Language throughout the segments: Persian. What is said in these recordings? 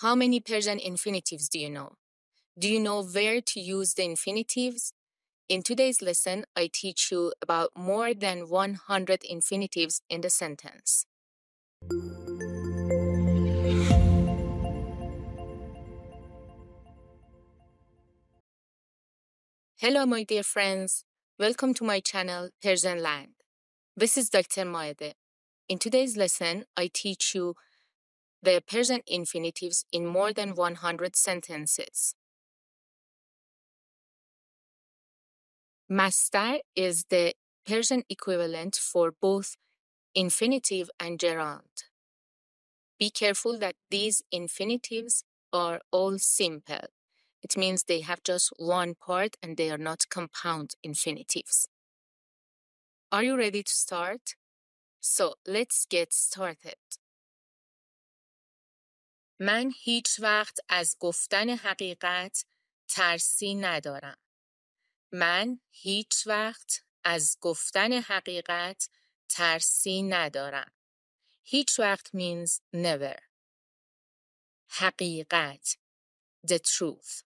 How many Persian infinitives do you know? Do you know where to use the infinitives? In today's lesson, I teach you about more than 100 infinitives in the sentence. Hello, my dear friends. Welcome to my channel, Persian Land. This is Dr. Maede. In today's lesson, I teach you the Persian infinitives in more than 100 sentences. Mastar is the Persian equivalent for both infinitive and gerund. Be careful that these infinitives are all simple. It means they have just one part and they are not compound infinitives. Are you ready to start? So let's get started. من هیچ وقت از گفتن حقیقت ترسی ندارم. من هیچ وقت از گفتن حقیقت ترسی ندارم. هیچ وقت means never. حقیقت the truth.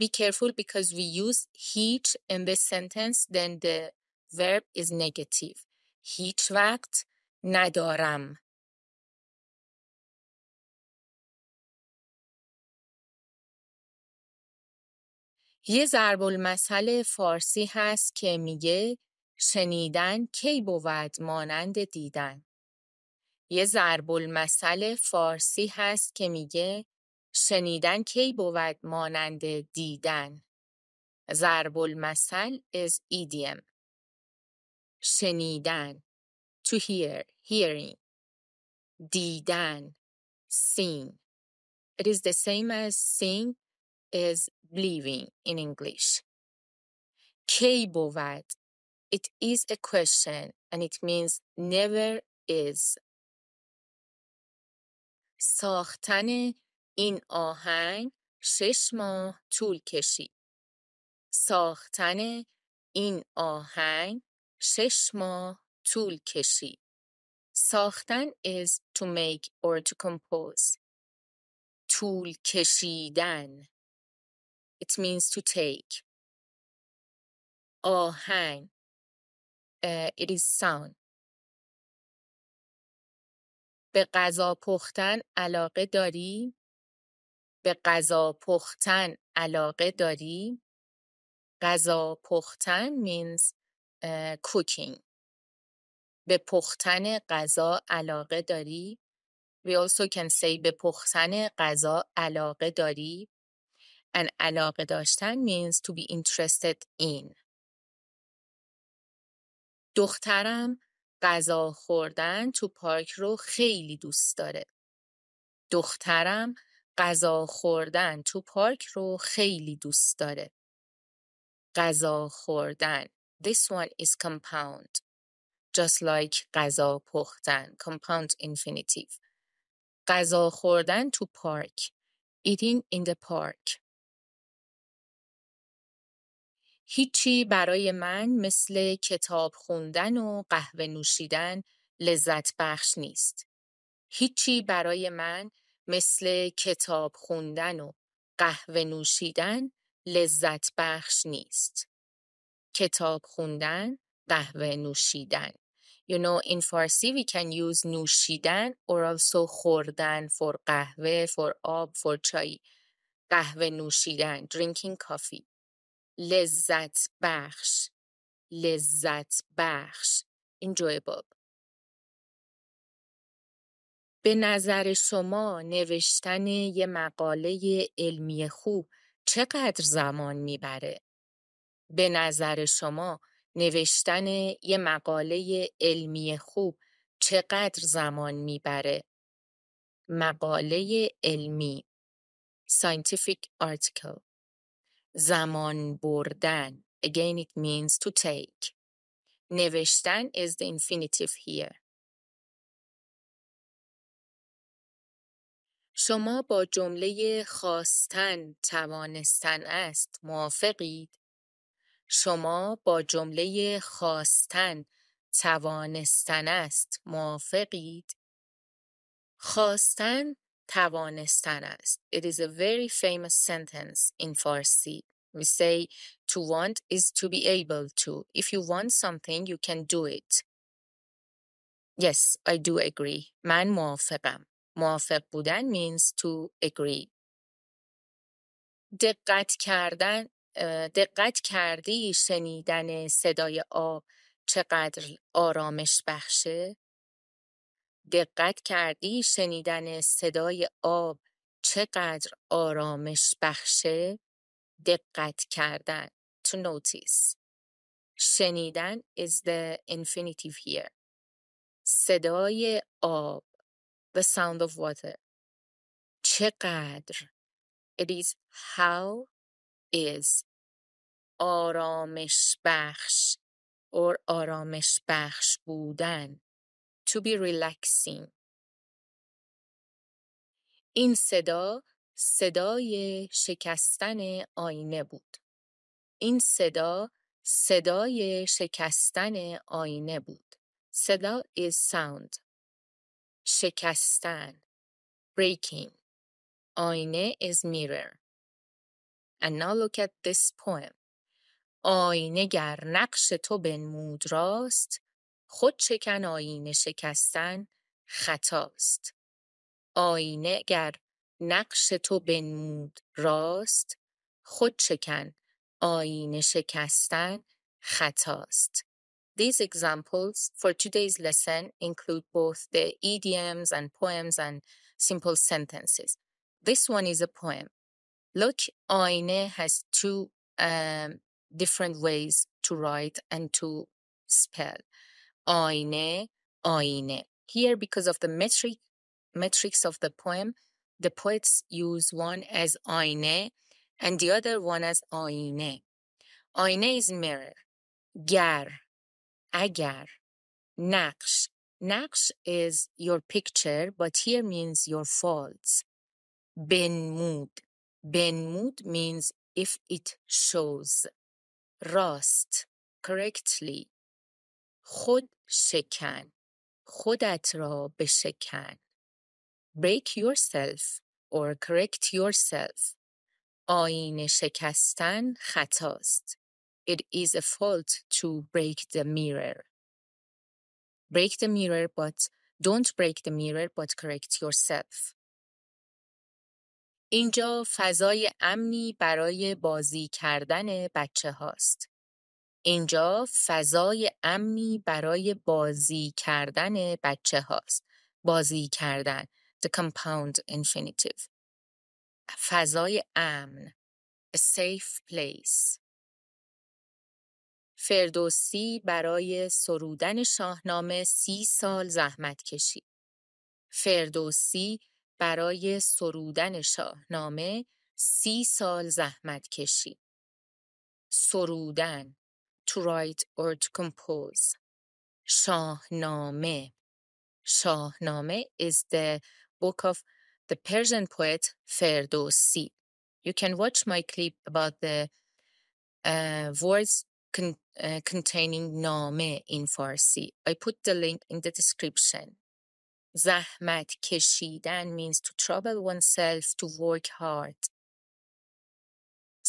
Be careful because we use هیچ in this sentence then the verb is negative. هیچ وقت ندارم. یه ضرب المثل فارسی هست که میگه شنیدن کی بود مانند دیدن. یه ضرب المثل فارسی هست که میگه شنیدن کی بود مانند دیدن. ضرب المثل از ایدیم. شنیدن to hear, hearing. دیدن seeing. It is the same as seeing is living in English. Kei It is a question and it means never is. ساختن این آهنگ شش ماه طول کشید. in این آهنگ شش ماه طول کشید. ساختن is to make or to compose. طول dan. It means to take. آهنگ uh, It is sound. به غذا پختن علاقه داری؟ به غذا پختن علاقه داری؟ غذا پختن means uh, cooking. به پختن غذا علاقه داری؟ We also can say به پختن غذا علاقه داری and علاقه داشتن means to be interested in. دخترم غذا خوردن تو پارک رو خیلی دوست داره. دخترم غذا خوردن تو پارک رو خیلی دوست داره. غذا خوردن This one is compound. Just like غذا پختن. Compound infinitive. غذا خوردن تو پارک. Eating in the park. هیچی برای من مثل کتاب خوندن و قهوه نوشیدن لذت بخش نیست. هیچی برای من مثل کتاب خوندن و قهوه نوشیدن لذت بخش نیست. کتاب خوندن، قهوه نوشیدن. You know, in Farsi we can use نوشیدن or also خوردن for قهوه, for آب, for چای. قهوه نوشیدن, drinking coffee. لذت بخش لذت بخش این به نظر شما نوشتن یه مقاله علمی خوب چقدر زمان میبره؟ به نظر شما نوشتن یه مقاله علمی خوب چقدر زمان میبره؟ مقاله علمی Scientific Article زمان بردن again it means to take نوشتن is the infinitive here شما با جمله خواستن توانستن است موافقید شما با جمله خواستن توانستن است موافقید خواستن توانستن است. It is a very famous sentence in Farsi. We say to want is to be able to. If you want something, you can do it. Yes, I do agree. من موافقم. موافق بودن means to agree. دقت کردن دقت کردی شنیدن صدای آب چقدر آرامش بخشه؟ دقت کردی شنیدن صدای آب چقدر آرامش بخشه؟ دقت کردن to notice شنیدن is the infinitive here صدای آب the sound of water چقدر it is how is آرامش بخش or آرامش بخش بودن to be relaxing این صدا صدای شکستن آینه بود این صدا صدای شکستن آینه بود صدا is sound شکستن breaking آینه is mirror and now look at this poem آینه گر نقش تو بنمود راست چکن آینه شکستن خطاست. آینه گر نقش تو بنمود راست چکن آینه شکستن خطاست. These examples for today's lesson include both the idioms and poems and simple sentences. This one is a poem. Look, Aine has two um, different ways to write and to spell. Aine, aine. Here, because of the metric metrics of the poem, the poets use one as aine and the other one as aine. Aine is mirror. Gar, agar. Naqsh. Naqsh is your picture, but here means your faults. ben mut means if it shows. Rost, correctly. خود شکن خودت را بشکن break yourself or correct yourself آین شکستن خطاست it is a fault to break the mirror break the mirror but don't break the mirror but correct yourself اینجا فضای امنی برای بازی کردن بچه هاست. اینجا فضای امنی برای بازی کردن بچه هاست. بازی کردن. The compound infinitive. فضای امن. A safe place. فردوسی برای سرودن شاهنامه سی سال زحمت کشید. فردوسی برای سرودن شاهنامه سی سال زحمت کشید. سرودن to write or to compose. Shahnameh. Shahnameh is the book of the Persian poet Ferdowsi. You can watch my clip about the uh, words con- uh, containing name in Farsi. I put the link in the description. Zahmat keshidan means to trouble oneself, to work hard.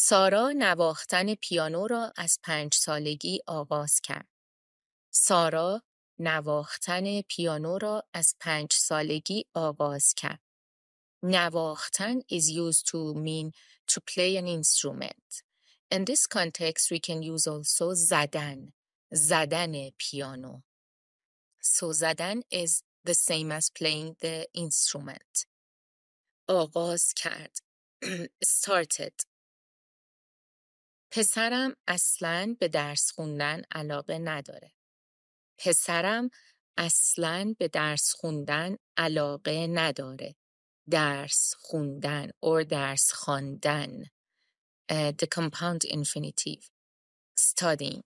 سارا نواختن پیانو را از پنج سالگی آغاز کرد. سارا نواختن پیانو را از پنج سالگی آغاز کرد. نواختن is used to mean to play an instrument. In this context we can use also زدن. زدن پیانو. So زدن is the same as playing the instrument. آغاز کرد. started. پسرم اصلا به درس خوندن علاقه نداره. پسرم اصلا به درس خوندن علاقه نداره. درس خوندن or درس خواندن the compound infinitive studying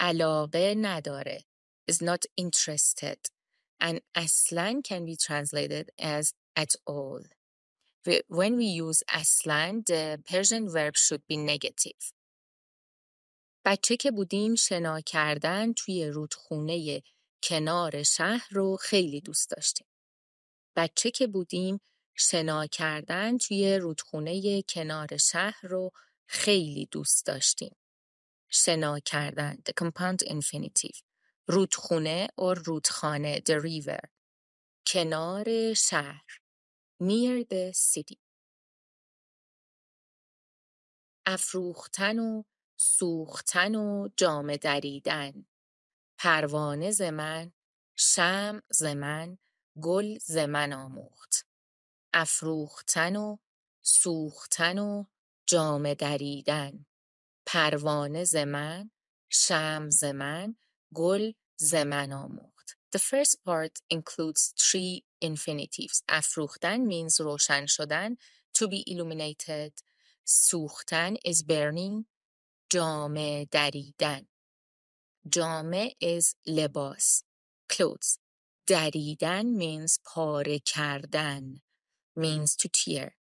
علاقه نداره is not interested and اصلا can be translated as at all when we use اصلا the Persian verb should be negative. بچه که بودیم شنا کردن توی رودخونه کنار شهر رو خیلی دوست داشتیم. بچه که بودیم شنا کردن توی رودخونه کنار شهر رو خیلی دوست داشتیم. شنا کردن the compound infinitive رودخونه or رودخانه the river کنار شهر near the city افروختن و سوختن و جام دریدن پروانه ز من شمع گل ز من آموخت افروختن و سوختن و جام دریدن پروانه ز من شمع گل ز من آموخت The first part includes three infinitives. Afruchtan means roshan shodan, to be illuminated. Suchtan is burning. Jame daridan. Jame is lebas, clothes. Daridan means pare kardan, means to tear.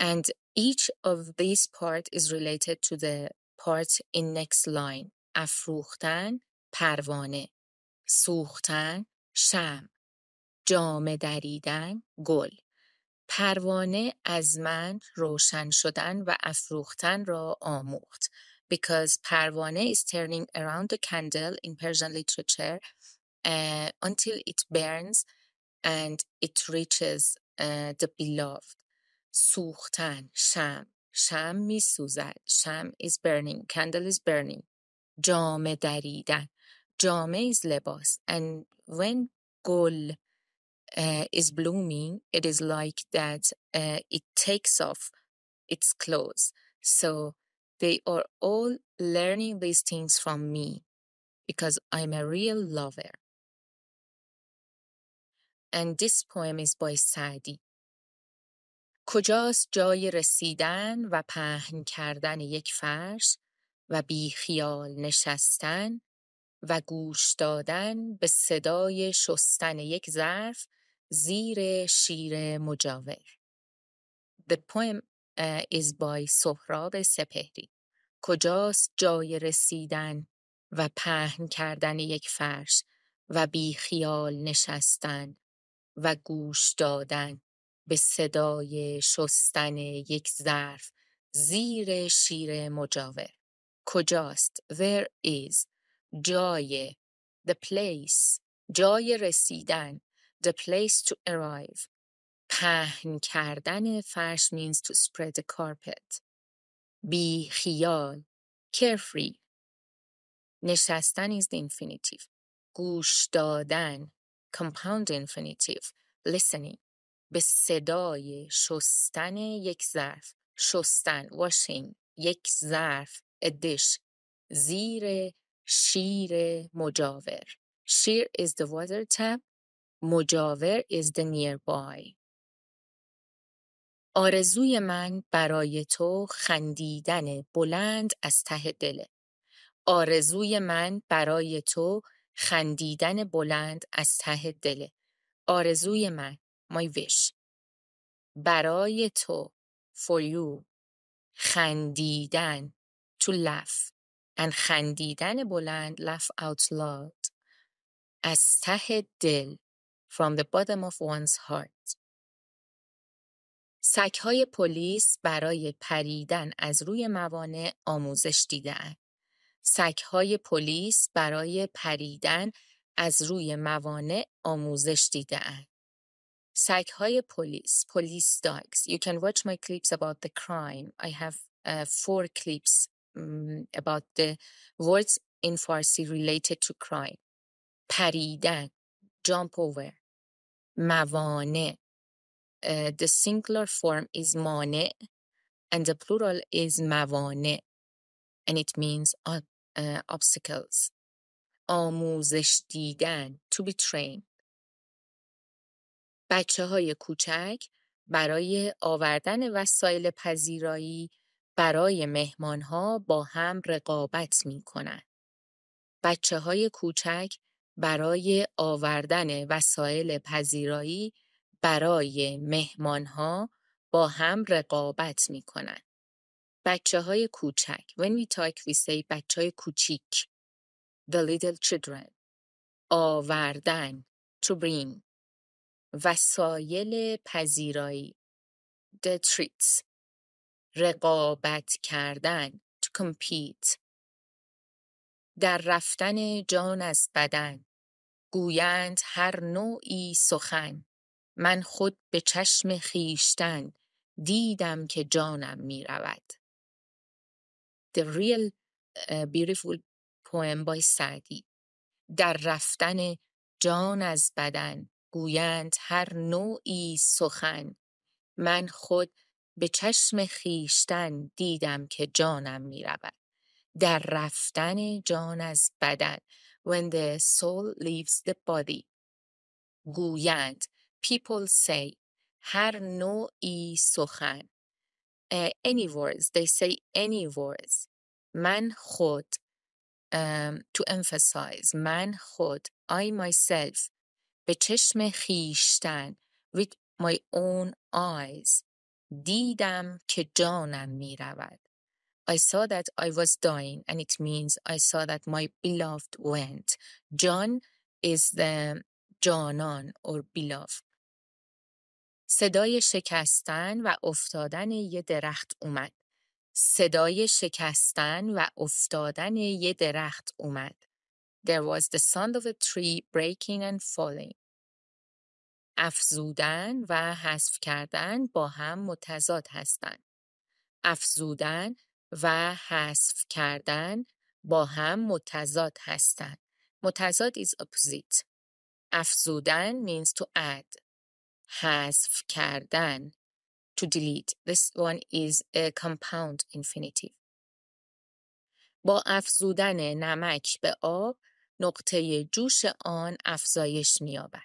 And each of these part is related to the part in next line. Afruchtan, parvane. Suchtan, sham. جام دریدن گل پروانه از من روشن شدن و افروختن را آموخت because پروانه is turning around the candle in Persian literature uh, until it burns and it reaches uh, the beloved سوختن شم شم می سوزد شم is burning candle is burning جامه دریدن جامه is لباس and when گل uh, is blooming, it is like that uh, it takes off its clothes. So they are all learning these things from me because I'm a real lover. And this poem is by Saadi. کجاست جای رسیدن و پهن کردن یک فرش و بیخیال نشستن و گوش دادن به صدای شستن یک ظرف زیر شیر مجاور The poem uh, is by سهراب سپهری کجاست جای رسیدن و پهن کردن یک فرش و بی خیال نشستن و گوش دادن به صدای شستن یک ظرف زیر شیر مجاور کجاست where is جای the place جای رسیدن the place to arrive. پهن کردن فرش means to spread the carpet. بی خیال. Carefree. نشستن is the infinitive. گوش دادن. Compound infinitive. Listening. به صدای شستن یک ظرف. شستن. Washing. یک ظرف. A dish. زیر شیر مجاور. Sheer is the water tap. مجاور is the nearby. آرزوی من برای تو خندیدن بلند از ته دله. آرزوی من برای تو خندیدن بلند از ته دله. آرزوی من my wish برای تو for you خندیدن to laugh and خندیدن بلند laugh out loud از ته دل from the bottom of one's heart. سکهای پلیس برای پریدن از روی موانع آموزش دیدهاند. سکهای پلیس برای پریدن از روی موانع آموزش دیدهاند. سکهای پلیس پلیس dogs you can watch my clips about the crime I have uh, four clips mm, about the words in Farsi related to crime پریدن jump over موانع uh, the singular form is مانع and the plural is موانع and it means uh, obstacles آموزش دیدن to be trained بچه های کوچک برای آوردن وسایل پذیرایی برای مهمان ها با هم رقابت می کنند. بچه های کوچک برای آوردن وسایل پذیرایی برای مهمانها با هم رقابت کنند. بچه های کوچک When we talk we say بچه های کوچیک The little children آوردن To bring وسایل پذیرایی The treats رقابت کردن To compete در رفتن جان از بدن گویند هر نوعی سخن من خود به چشم خیشتن دیدم که جانم می رود The Real uh, Beautiful Poem by Sadi. در رفتن جان از بدن گویند هر نوعی سخن من خود به چشم خیشتن دیدم که جانم می رود در رفتن جان از بدن when the soul leaves the body گویند people say هر نوعی سخن uh, any words they say any words من خود um, to emphasize من خود I myself به چشم خیشتن with my own eyes دیدم که جانم می رود I saw that I was dying and it means I saw that my beloved went. John is the جانان or beloved. صدای شکستن و افتادن یه درخت اومد. صدای شکستن و افتادن یه درخت اومد. There was the sound of a tree breaking and falling. افزودن و حذف کردن با هم متضاد هستند. افزودن و حذف کردن با هم متضاد هستند. متضاد is opposite. افزودن means to add. حذف کردن to delete. This one is a compound infinitive. با افزودن نمک به آب نقطه جوش آن افزایش می‌یابد.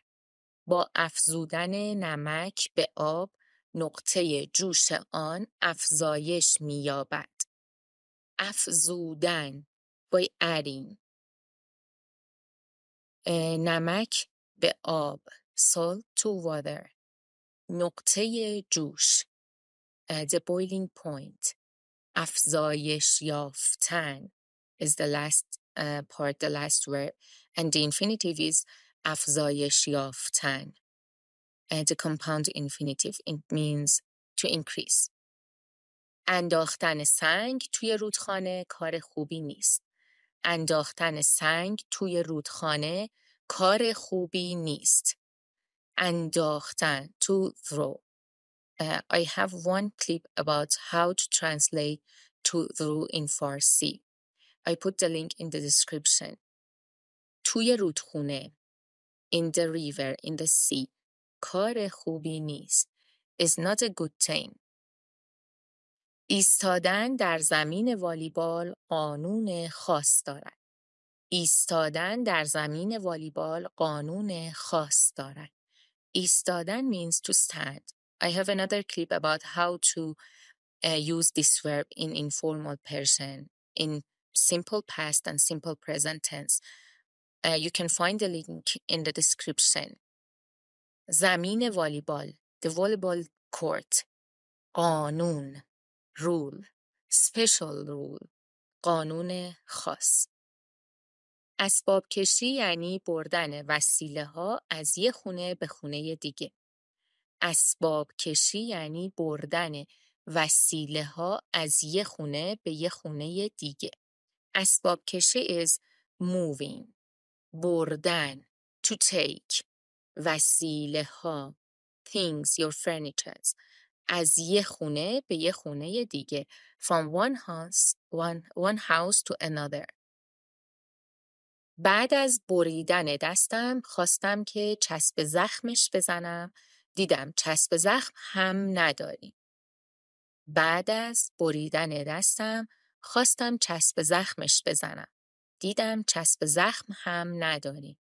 با افزودن نمک به آب نقطه جوش آن افزایش می‌یابد. افزودن by adding نمک به آب salt to water نقطه جوش the boiling point افزایش یافتن is the last uh, part the last word and the infinitive is افزایش یافتن and the compound infinitive it means to increase انداختن سنگ توی رودخانه کار خوبی نیست. انداختن سنگ توی رودخانه کار خوبی نیست. انداختن to throw. Uh, I have one clip about how to translate to throw in Farsi. I put the link in the description. توی رودخونه in the river in the sea کار خوبی نیست is not a good thing ایستادن در زمین والیبال قانون خاص دارد. ایستادن در زمین والیبال قانون خاص دارد. ایستادن means to stand. I have another clip about how to uh, use this verb in informal Persian in simple past and simple present tense. Uh, you can find the link in the description. زمین والیبال the volleyball court قانون رول special rule قانون خاص اسباب کشی یعنی بردن وسیله ها از یه خونه به خونه دیگه اسباب کشی یعنی بردن وسیله ها از یه خونه به یه خونه دیگه اسباب کشی از moving بردن to take وسیله ها things your furnitures از یه خونه به یه خونه دیگه from one house one, one house to another بعد از بریدن دستم خواستم که چسب زخمش بزنم دیدم چسب زخم هم نداریم بعد از بریدن دستم خواستم چسب زخمش بزنم دیدم چسب زخم هم نداریم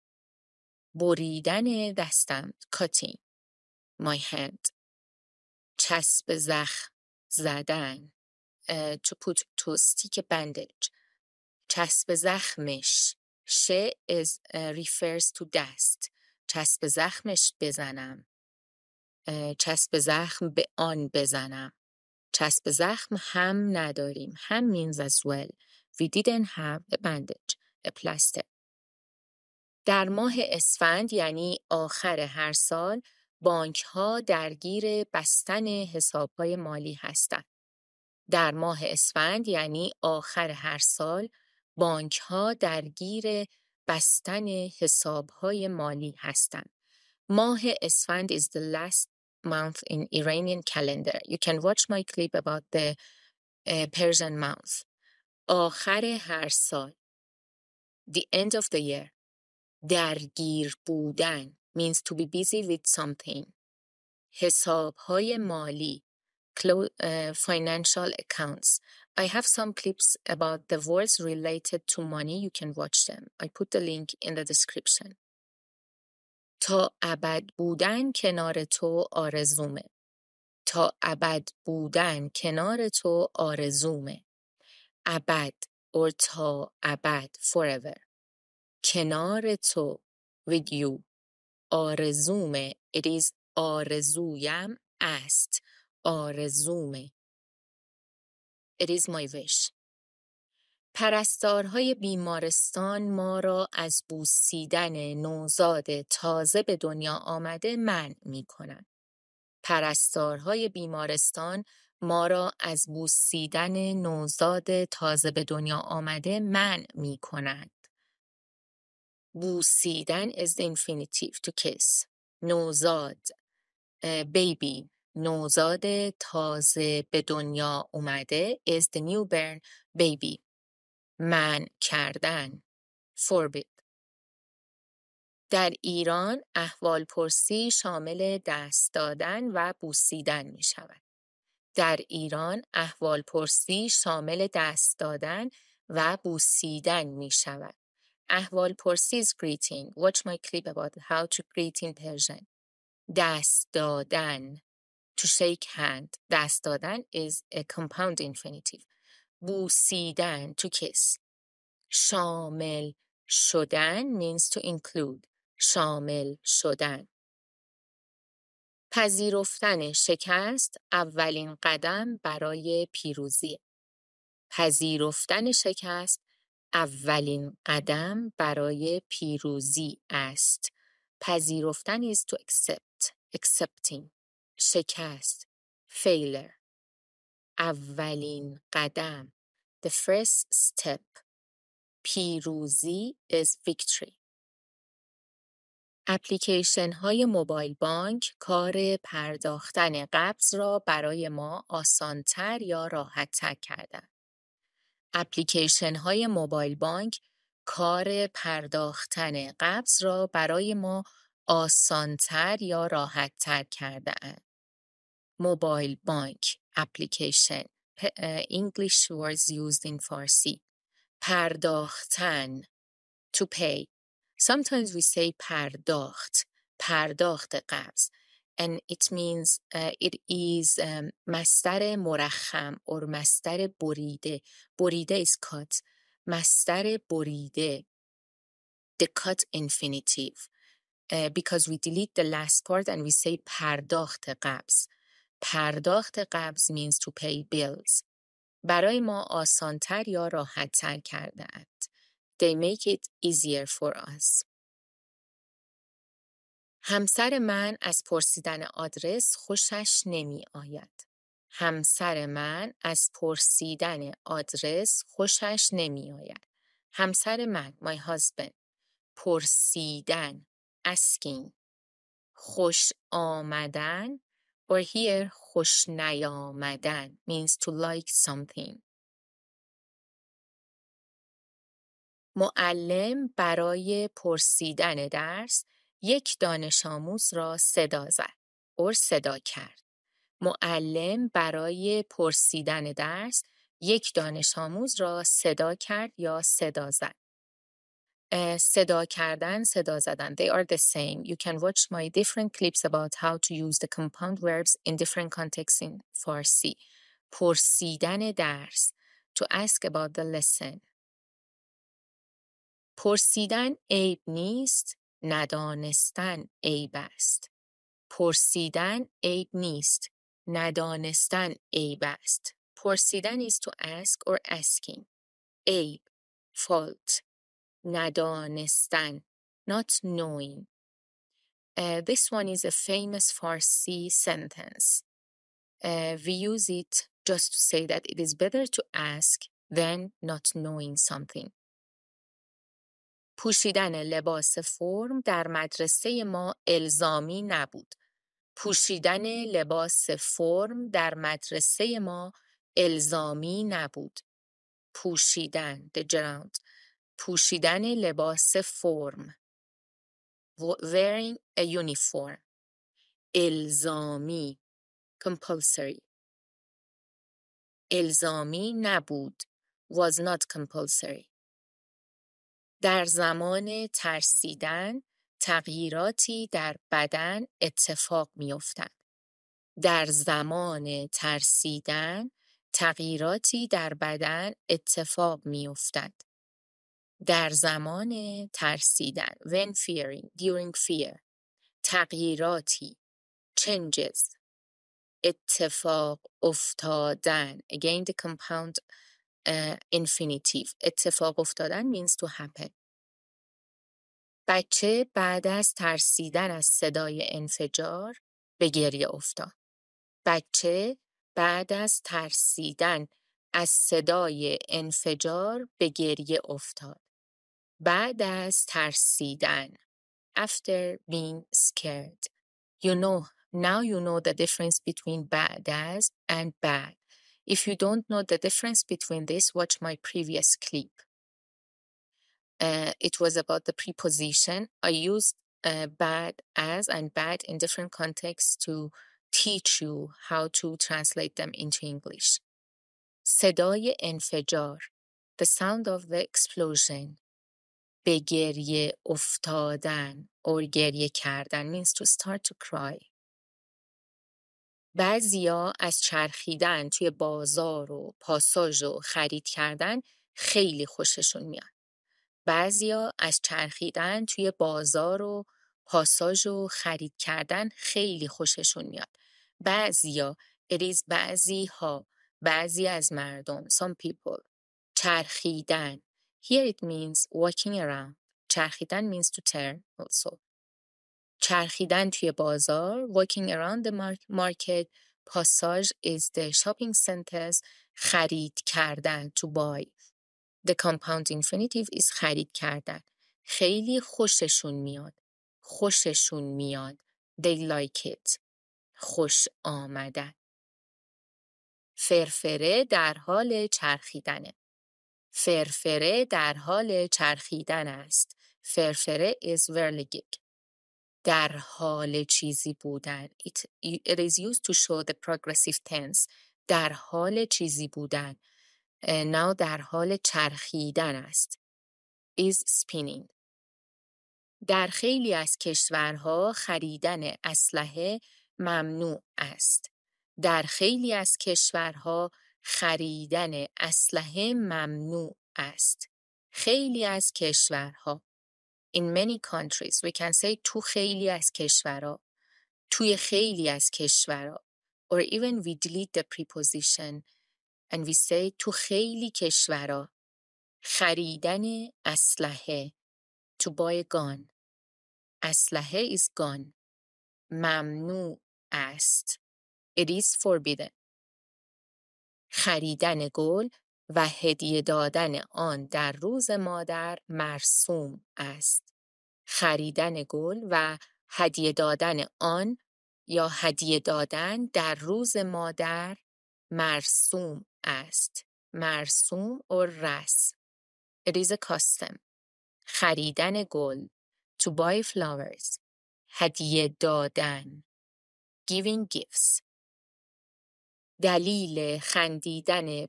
بریدن دستم cutting my hand چسب زخم زدن تو پوت توستی که بندج چسب زخمش شی از refers to دست چسب زخمش بزنم چسب زخم به آن بزنم چسب زخم هم نداریم هم means as well we didn't have a bandage a در ماه اسفند یعنی آخر هر سال بانک ها درگیر بستن های مالی هستند. در ماه اسفند یعنی آخر هر سال بانک ها درگیر بستن های مالی هستند. ماه اسفند is the last month in Iranian calendar. You can watch my clip about the uh, Persian month. آخر هر سال. The end of the year. درگیر بودن. means to be busy with something. حساب های مالی uh, financial accounts. I have some clips about the words related to money. You can watch them. I put the link in the description. تا ابد بودن کنار تو آرزومه. تا ابد بودن کنار تو آرزومه. ابد or تا ابد forever. کنار تو with you آرزومه it is آرزویم است آرزومه it is my wish پرستارهای بیمارستان ما را از بوسیدن نوزاد تازه به دنیا آمده من می کنند. پرستارهای بیمارستان ما را از بوسیدن نوزاد تازه به دنیا آمده من می کنند. بوسیدن از the infinitive to kiss نوزاد بیبی نوزاد تازه به دنیا اومده is the newborn baby من کردن forbid در ایران احوال پرسی شامل دست دادن و بوسیدن می شود. در ایران احوال پرسی شامل دست دادن و بوسیدن می شود. احوال پرسیز greeting. Watch my clip about how to greet in Persian. دست دادن. To shake hand. دست دادن is a compound infinitive. بوسیدن. To kiss. شامل شدن means to include. شامل شدن. پذیرفتن شکست اولین قدم برای پیروزی. پذیرفتن شکست اولین قدم برای پیروزی است. پذیرفتن is to accept, accepting. شکست, failure. اولین قدم, the first step. پیروزی is victory. اپلیکیشن های موبایل بانک کار پرداختن قبض را برای ما آسانتر یا راحت تر کردند اپلیکیشن های موبایل بانک کار پرداختن قبض را برای ما آسانتر یا تر کرده اند. موبایل بانک اپلیکیشن English words used in Farsi پرداختن to pay Sometimes we say پرداخت پرداخت قبض and it means uh, it is um, مستر مرخم or mastare boride. Boride is cut Mastare boride, the cut infinitive uh, because we delete the last part and we say پرداخت قبض پرداخت قبض means to pay bills برای ما آسانتر یا راحتتر کرده اند. They make it easier for us. همسر من از پرسیدن آدرس خوشش نمیآید. همسر من از پرسیدن آدرس خوشش نمیآید. همسر من my husband پرسیدن asking خوش آمدن or here خوش نیامدن means to like something معلم برای پرسیدن درس یک دانش آموز را صدا زد. اور صدا کرد. معلم برای پرسیدن درس یک دانش آموز را صدا کرد یا صدا زد. صدا کردن صدا زدن they are the same you can watch my different clips about how to use the compound verbs in different contexts in Farsi پرسیدن درس to ask about the lesson پرسیدن عیب نیست ندانستن عیب است. پرسیدن عیب نیست. ندانستن عیب است. پرسیدن is to ask or asking. عیب fault ندانستن not knowing. Uh, this one is a famous Farsi sentence. Uh, we use it just to say that it is better to ask than not knowing something. پوشیدن لباس فرم در مدرسه ما الزامی نبود. پوشیدن لباس فرم در مدرسه ما الزامی نبود. پوشیدن the ground. پوشیدن لباس فرم wearing a uniform الزامی compulsory الزامی نبود was not compulsory در زمان ترسیدن تغییراتی در بدن اتفاق میافتند. در زمان ترسیدن تغییراتی در بدن اتفاق میافتند. در زمان ترسیدن when fearing during fear تغییراتی changes اتفاق افتادن again the compound انفینیتیو اتفاق افتادن مینز تو بچه بعد از ترسیدن از صدای انفجار به گریه افتاد بچه بعد از ترسیدن از صدای انفجار به گریه افتاد بعد از ترسیدن after being scared you know now you know the difference between بعد از and بعد If you don't know the difference between this, watch my previous clip. Uh, it was about the preposition. I used uh, bad as and bad in different contexts to teach you how to translate them into English. صدای انفجار The sound of the explosion به گریه افتادن or گریه کردن means to start to cry. بعضیا از چرخیدن توی بازار و پاساژ و خرید کردن خیلی خوششون میاد. بعضیا از چرخیدن توی بازار و پاساژ و خرید کردن خیلی خوششون میاد. بعضیا اریز بعضی ها بعضی از مردم some people چرخیدن here it means walking around چرخیدن means to turn also چرخیدن توی بازار walking around the market پاساژ is the shopping centers, خرید کردن to buy the compound infinitive is خرید کردن خیلی خوششون میاد خوششون میاد they like it خوش آمدن فرفره در حال چرخیدنه فرفره در حال چرخیدن است فرفره is whirligig در حال چیزی بودن it, it is used to show the progressive tense در حال چیزی بودن now در حال چرخیدن است is spinning در خیلی از کشورها خریدن اسلحه ممنوع است در خیلی از کشورها خریدن اسلحه ممنوع است خیلی از کشورها in many countries we can say تو خیلی از کشورها توی خیلی از کشورها or even we delete the preposition and we say تو خیلی کشورها خریدن اسلحه to buy gun اسلحه is gun ممنوع است it is forbidden خریدن گل و هدیه دادن آن در روز مادر مرسوم است. خریدن گل و هدیه دادن آن یا هدیه دادن در روز مادر مرسوم است. مرسوم و رس. It is a custom. خریدن گل. To buy flowers. هدیه دادن. Giving gifts. دلیل خندیدن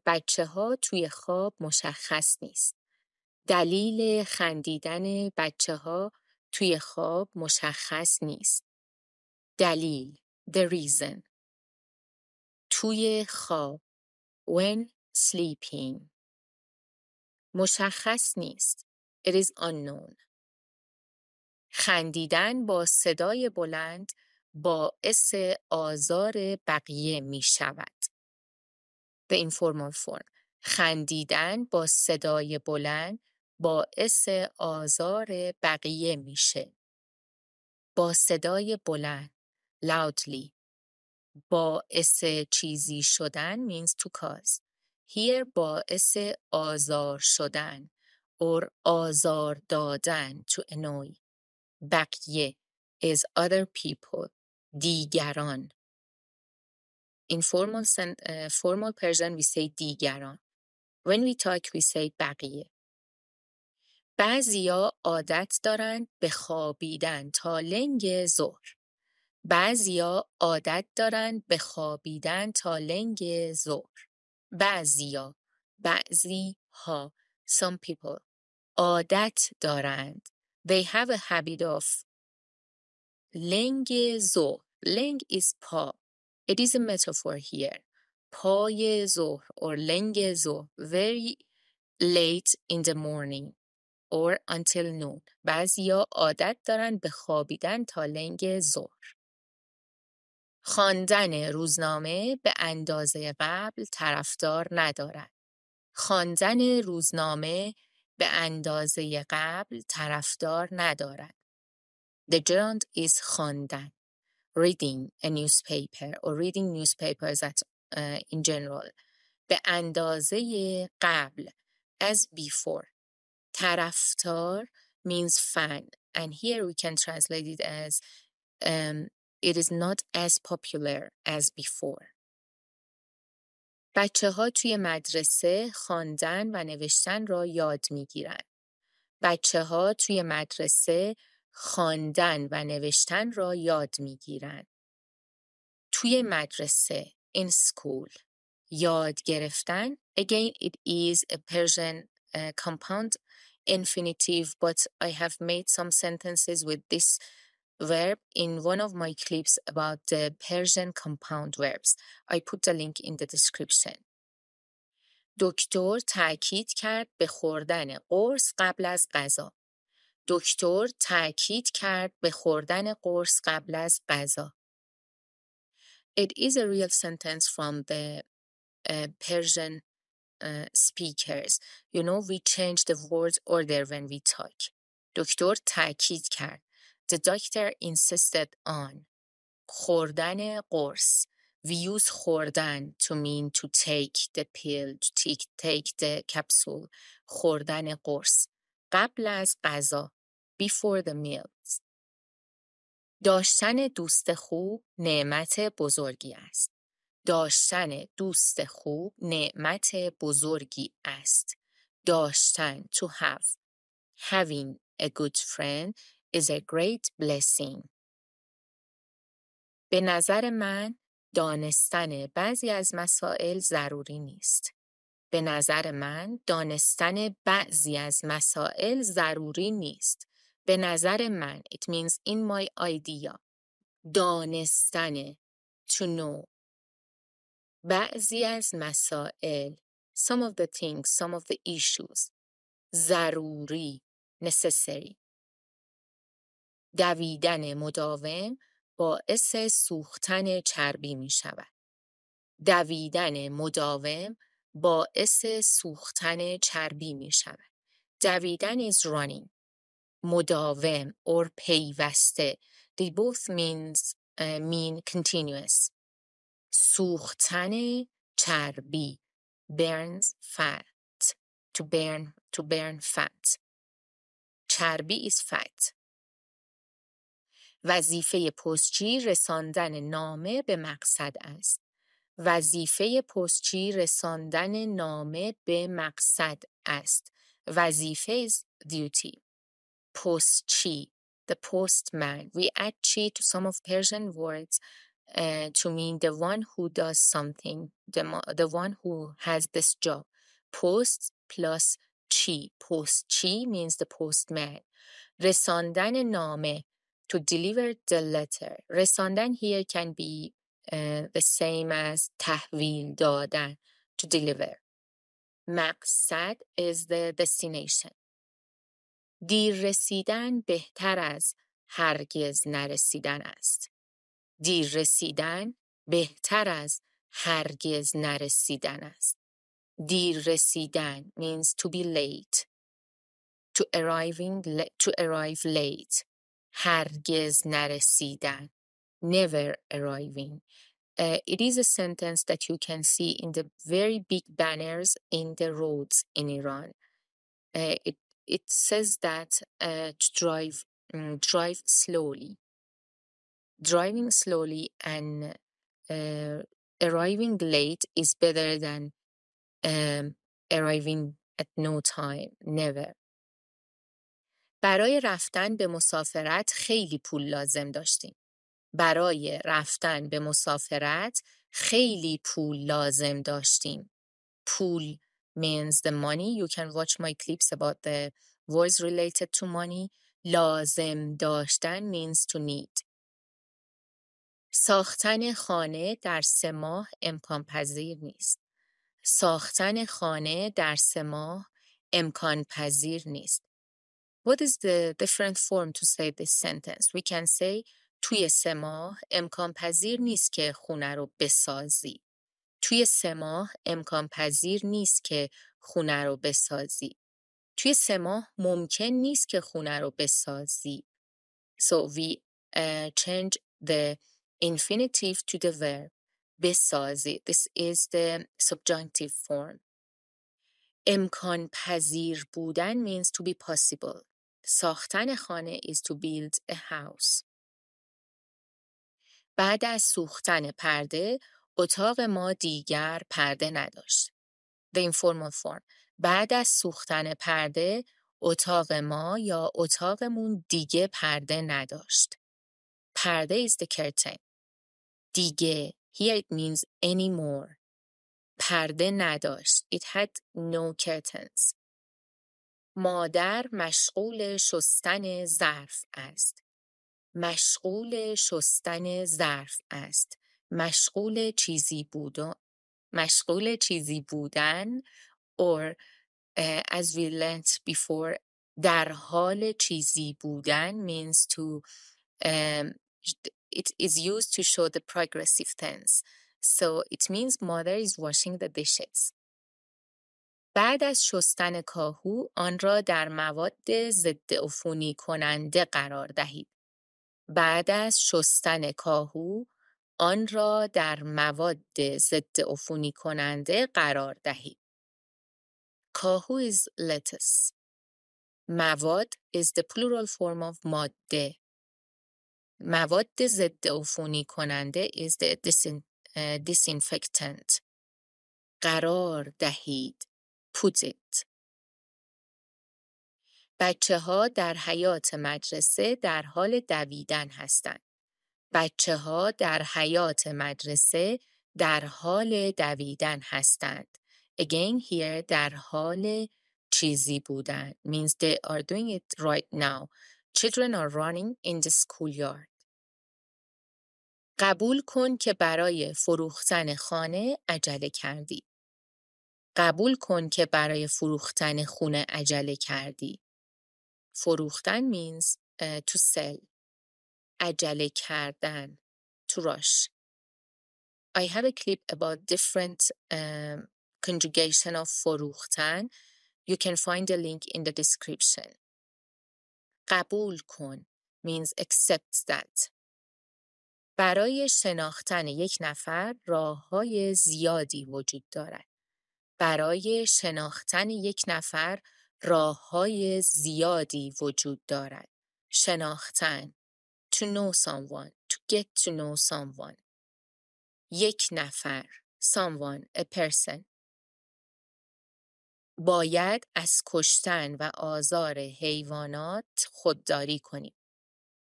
ها توی خواب مشخص نیست. دلیل خندیدن ها توی خواب مشخص نیست. دلیل the reason توی خواب when sleeping مشخص نیست it is unknown خندیدن با صدای بلند باعث آزار بقیه می شود به این فرم فرم خندیدن با صدای بلند باعث آزار بقیه میشه با صدای بلند loudly باعث چیزی شدن means to cause here باعث آزار شدن or آزار دادن to annoy بقیه is other people دیگران In eh, formal, uh, we say دیگران. When we talk we say بقیه. ها عادت دارند به خوابیدن تا لنگ ظهر. بعضیا عادت دارند به خوابیدن تا لنگ ظهر. ها. بعضی ها some people عادت دارند they have a habit of لنگ زور. لنگ is پا It is a metaphor here. پای ظهر or لنگ ظهر very late in the morning or until noon ها عادت دارن به خوابیدن تا لنگ ظهر خواندن روزنامه به اندازه قبل طرفدار ندارد خواندن روزنامه به اندازه قبل طرفدار ندارد The gerund is خواندن reading a newspaper or reading newspapers at, uh, in general به اندازه قبل as before طرفدار means fan and here we can translate it as um, it is not as popular as before بچه ها توی مدرسه خواندن و نوشتن را یاد می گیرن. بچه ها توی مدرسه خواندن و نوشتن را یاد میگیرند. توی مدرسه in school یاد گرفتن again it is a Persian uh, compound infinitive but I have made some sentences with this verb in one of my clips about the Persian compound verbs. I put the link in the description. دکتر تاکید کرد به خوردن قرص قبل از غذا. دکتر تأکید کرد به خوردن قرص قبل از غذا. It is a real sentence from the uh, Persian uh, speakers. You know, we change the word order when we talk. دکتر تأکید کرد. The doctor insisted on. خوردن قرص. We use خوردن to mean to take the pill, to take, take the capsule. خوردن قرص. قبل از غذا before the meals داشتن دوست خوب نعمت بزرگی است داشتن دوست خوب نعمت بزرگی است داشتن to have having a good friend is a great blessing به نظر من دانستن بعضی از مسائل ضروری نیست به نظر من دانستن بعضی از مسائل ضروری نیست. به نظر من it means in my idea دانستن to know بعضی از مسائل some of the things some of the issues ضروری necessary دویدن مداوم باعث سوختن چربی می شود دویدن مداوم باعث سوختن چربی می شود. دویدن is running. مداوم or پیوسته. They both means, uh, mean continuous. سوختن چربی. Burns fat. To burn, to burn fat. چربی is fat. وظیفه پستچی رساندن نامه به مقصد است. وظیفه پستچی رساندن نامه به مقصد است. وظیفه is duty. پستچی the postman. We add chi to some of Persian words to mean the one who does something, the, one who has this job. Post plus chi. Post chi means the postman. رساندن نامه. to deliver the letter. رساندن here can be the same as تحویل دادن to deliver مقصد is the destination دیر رسیدن بهتر از هرگز نرسیدن است دیر رسیدن بهتر از هرگز نرسیدن است دیر رسیدن means to be late to arriving to arrive late هرگز نرسیدن never arriving. Uh, it is a sentence that you can see in the very big banners in the roads in Iran. Uh, it it says that uh, to drive um, drive slowly. Driving slowly and uh, arriving late is better than um, arriving at no time never. برای رفتن به مسافرت خیلی پول لازم داشتیم. برای رفتن به مسافرت خیلی پول لازم داشتیم. پول means the money. You can watch my clips about the words related to money. لازم داشتن means to need. ساختن خانه در سه ماه امکان پذیر نیست. ساختن خانه در سه ماه امکان پذیر نیست. What is the different form to say this sentence? We can say توی سه ماه امکان پذیر نیست که خونه رو بسازی. توی سه ماه امکان پذیر نیست که خونه رو بسازی. توی سه ماه ممکن نیست که خونه رو بسازی. So we uh, change the infinitive to the verb. بسازی. This is the subjunctive form. امکان پذیر بودن means to be possible. ساختن خانه is to build a house. بعد از سوختن پرده، اتاق ما دیگر پرده نداشت. informal form. بعد از سوختن پرده، اتاق ما یا اتاقمون دیگه پرده نداشت. پرده is the curtain. دیگه. Here it means anymore. پرده نداشت. It had no curtains. مادر مشغول شستن ظرف است. مشغول شستن ظرف است مشغول چیزی بودن مشغول چیزی بودن or uh, as we learnt before در حال چیزی بودن means to um, it is used to show the progressive tense so it means mother is washing the dishes بعد از شستن کاهو آن را در مواد ضد عفونی کننده قرار دهید بعد از شستن کاهو آن را در مواد عفونی کننده قرار دهید. کاهو is lettuce. مواد is the plural form of ماده. مواد ضد عفونی کننده is the disinfectant. قرار دهید. Put it. ها در حیات مدرسه در حال دویدن هستند. ها در حیات مدرسه در حال دویدن هستند. Again here در حال چیزی بودن means they are doing it right now. Children are running in the schoolyard. قبول کن که برای فروختن خانه عجله کردی. قبول کن که برای فروختن خونه عجله کردی. فروختن means to sell. عجله کردن. To rush. I have a clip about different um, conjugation of فروختن. You can find the link in the description. قبول کن means accept that. برای شناختن یک نفر راه های زیادی وجود دارد. برای شناختن یک نفر راه های زیادی وجود دارد. شناختن To know someone To get to know someone یک نفر Someone A person باید از کشتن و آزار حیوانات خودداری کنیم.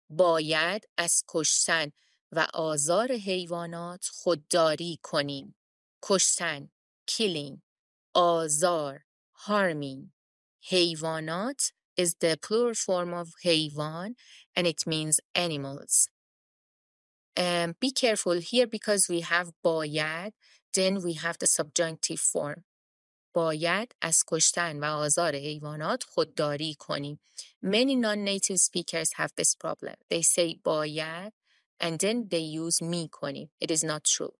باید از کشتن و آزار حیوانات خودداری کنیم. کشتن killing آزار harming حیوانات is the plural form of حیوان and it means animals. Um, be careful here because we have باید then we have the subjunctive form. باید از کشتن و آزار حیوانات خودداری کنیم. Many non-native speakers have this problem. They say باید and then they use می کنیم. It is not true.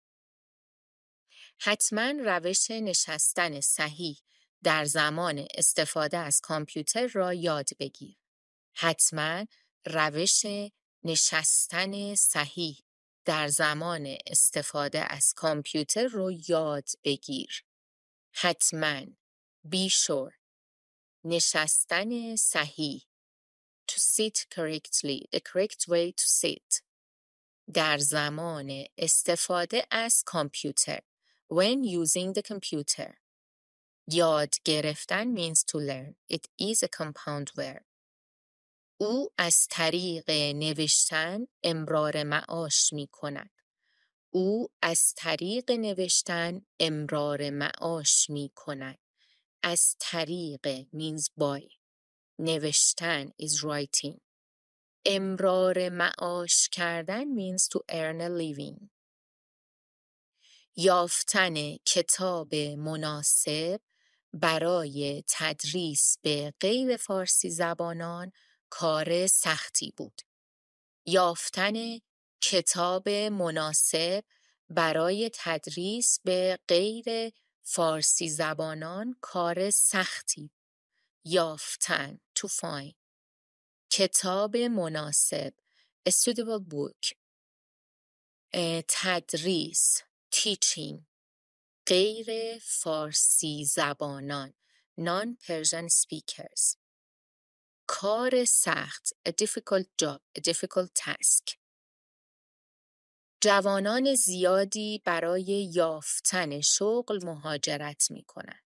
حتما روش نشستن صحیح در زمان استفاده از کامپیوتر را یاد بگیر. حتما روش نشستن صحیح در زمان استفاده از کامپیوتر رو یاد بگیر. حتما بیشور نشستن صحیح To sit correctly, the correct way to sit. در زمان استفاده از کامپیوتر When using the computer یاد گرفتن means to learn. It is a compound verb. او از طریق نوشتن امرار معاش می کند. او از طریق نوشتن امرار معاش می کند. از طریق means by. نوشتن is writing. امرار معاش کردن means to earn a living. یافتن کتاب مناسب برای تدریس به غیر فارسی زبانان کار سختی بود. یافتن کتاب مناسب برای تدریس به غیر فارسی زبانان کار سختی یافتن to find کتاب مناسب a suitable تدریس teaching غیر زبانان non Persian speakers کار سخت a difficult job a difficult task جوانان زیادی برای یافتن شغل مهاجرت می کنند.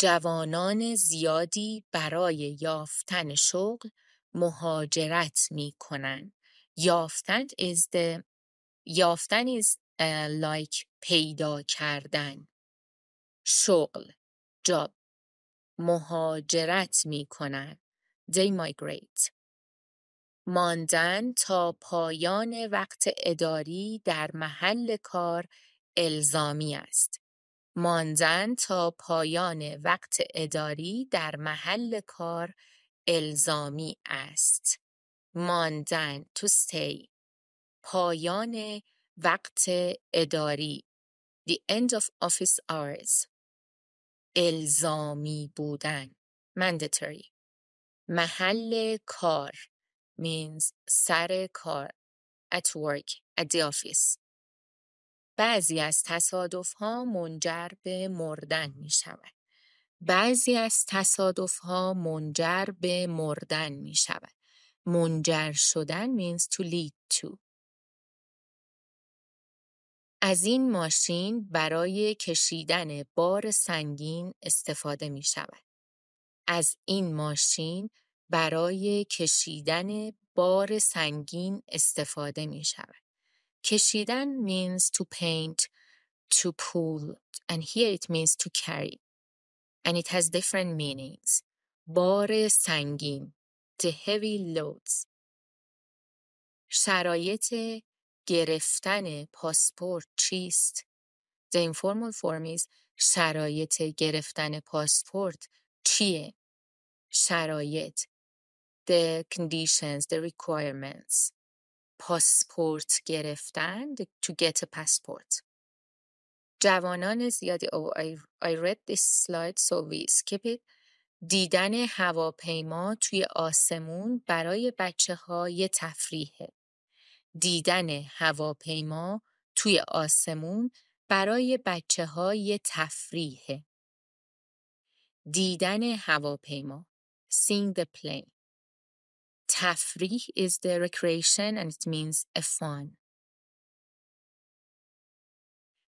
جوانان زیادی برای یافتن شغل مهاجرت می کنند. یافتن is the یافتن is لایک پیدا کردن شغل جاب مهاجرت می کنن they ماندن تا پایان وقت اداری در محل کار الزامی است ماندن تا پایان وقت اداری در محل کار الزامی است ماندن تو stay پایان وقت اداری the end of office hours الزامی بودن mandatory محل کار means سر کار at work at the office بعضی از تصادف ها منجر به مردن می شود بعضی از تصادف ها منجر به مردن می شود منجر شدن means to lead to از این ماشین برای کشیدن بار سنگین استفاده می شود. از این ماشین برای کشیدن بار سنگین استفاده می شود. کشیدن means to paint, to pull, and here it means to carry. And it has different meanings. بار سنگین, the heavy loads. شرایط گرفتن پاسپورت چیست؟ The informal form is شرایط گرفتن پاسپورت چیه؟ شرایط The conditions, the requirements پاسپورت گرفتن to get a passport جوانان زیادی oh, I, I read this slide so we skip it دیدن هواپیما توی آسمون برای بچه ها یه تفریحه دیدن هواپیما توی آسمون برای بچه های یه دیدن هواپیما Seeing the plane تفریح is the recreation and it means a fun.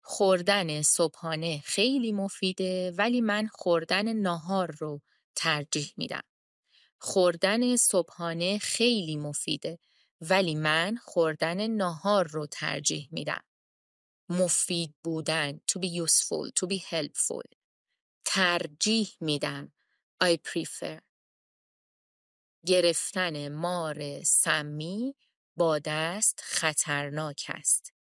خوردن صبحانه خیلی مفیده ولی من خوردن ناهار رو ترجیح میدم. خوردن صبحانه خیلی مفیده ولی من خوردن ناهار رو ترجیح میدم. مفید بودن to be useful to be helpful ترجیح میدم I prefer گرفتن مار سمی با دست خطرناک است.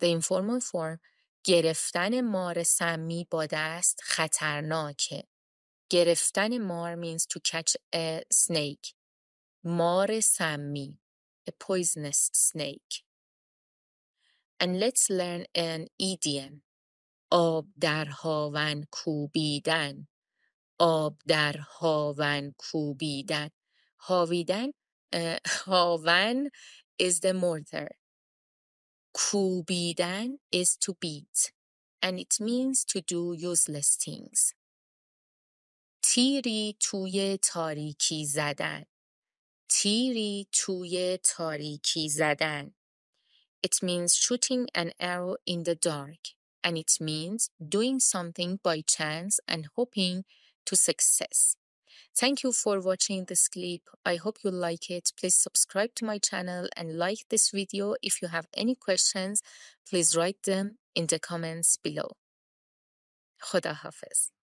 The informal form گرفتن مار سمی با دست خطرناکه. گرفتن مار means to catch a snake. مار سمی a poisonous snake. And let's learn an idiom. آب در هاون کوبیدن آب در هاون کوبیدن هاویدن uh, هاون is the mortar کوبیدن is to beat and it means to do useless things تیری توی تاریکی زدن تیری توی تاریکی زدن It means shooting an arrow in the dark and it means doing something by chance and hoping to success. Thank you for watching this clip. I hope you like it. Please subscribe to my channel and like this video. If you have any questions, please write them in the comments below. خدا حافظ